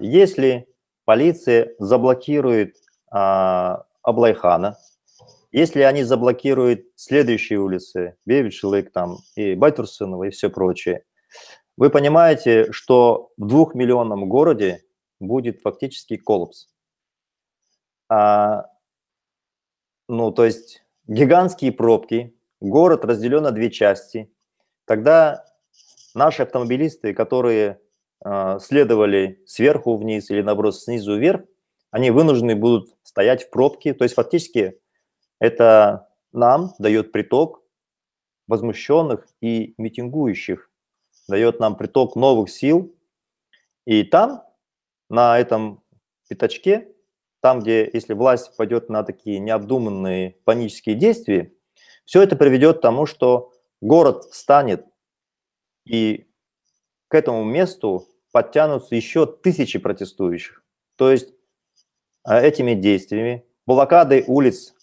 Если полиция заблокирует а, Аблайхана, если они заблокируют следующие улицы, Бевичелык там и Байтурсынова и все прочее, вы понимаете, что в двухмиллионном городе будет фактически коллапс. А, ну, то есть гигантские пробки, город разделен на две части. Тогда наши автомобилисты, которые а, следовали сверху вниз или, наоборот, снизу вверх, они вынуждены будут стоять в пробке. То есть фактически это нам дает приток возмущенных и митингующих, дает нам приток новых сил. И там, на этом пятачке, там, где, если власть пойдет на такие необдуманные панические действия, все это приведет к тому, что город станет, и к этому месту подтянутся еще тысячи протестующих. То есть а, этими действиями, блокадой улиц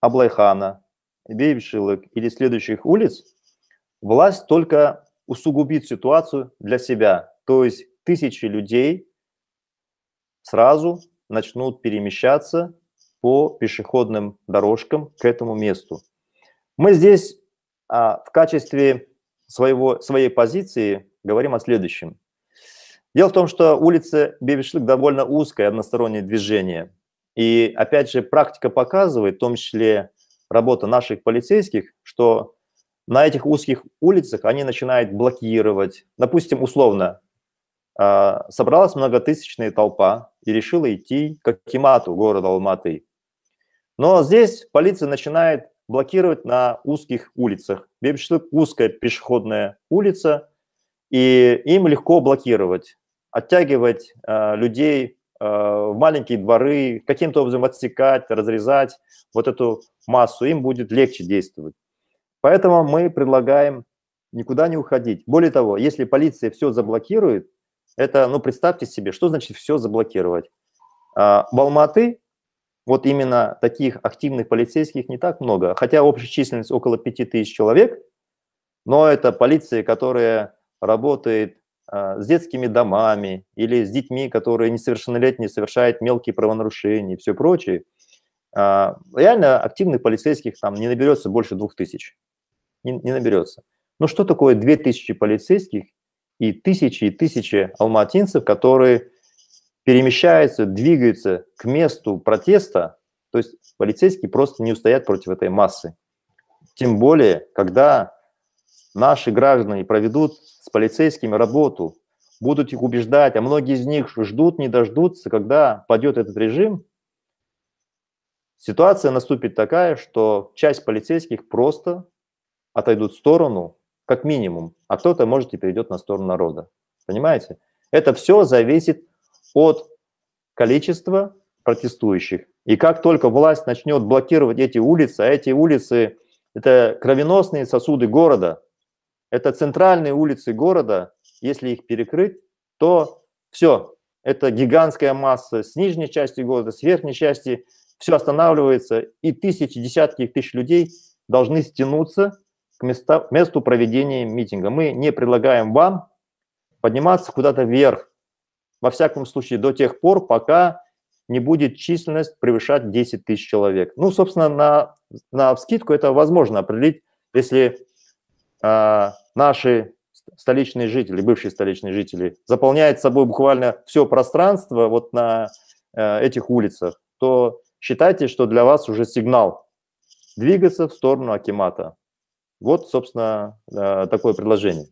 Аблайхана, Бейбшилок или следующих улиц, власть только усугубит ситуацию для себя. То есть тысячи людей сразу начнут перемещаться по пешеходным дорожкам к этому месту. Мы здесь а, в качестве своего, своей позиции говорим о следующем. Дело в том, что улица Бебешлык довольно узкая, одностороннее движение. И опять же, практика показывает, в том числе работа наших полицейских, что на этих узких улицах они начинают блокировать. Допустим, условно, а, собралась многотысячная толпа и решила идти к Акимату города Алматы. Но здесь полиция начинает блокировать на узких улицах. Бебешлык – узкая пешеходная улица, и им легко блокировать оттягивать э, людей э, в маленькие дворы, каким-то образом отсекать, разрезать вот эту массу, им будет легче действовать. Поэтому мы предлагаем никуда не уходить. Более того, если полиция все заблокирует, это, ну, представьте себе, что значит все заблокировать. А, в Алматы вот именно таких активных полицейских не так много, хотя общая численность около 5000 человек, но это полиция, которая работает а, с детскими домами или с детьми, которые несовершеннолетние совершают мелкие правонарушения и все прочее, а, реально активных полицейских там не наберется больше двух тысяч. Не, не наберется. Но что такое две тысячи полицейских и тысячи и тысячи алматинцев, которые перемещаются, двигаются к месту протеста, то есть полицейские просто не устоят против этой массы. Тем более, когда Наши граждане проведут с полицейскими работу, будут их убеждать, а многие из них ждут, не дождутся, когда падет этот режим. Ситуация наступит такая, что часть полицейских просто отойдут в сторону, как минимум, а кто-то, может, и перейдет на сторону народа. Понимаете? Это все зависит от количества протестующих. И как только власть начнет блокировать эти улицы, а эти улицы – это кровеносные сосуды города, это центральные улицы города, если их перекрыть, то все, это гигантская масса с нижней части города, с верхней части, все останавливается, и тысячи, десятки тысяч людей должны стянуться к места, месту проведения митинга. Мы не предлагаем вам подниматься куда-то вверх, во всяком случае, до тех пор, пока не будет численность превышать 10 тысяч человек. Ну, собственно, на, на вскидку это возможно определить, если а, наши столичные жители, бывшие столичные жители, заполняет собой буквально все пространство вот на э, этих улицах, то считайте, что для вас уже сигнал двигаться в сторону Акимата. Вот, собственно, э, такое предложение.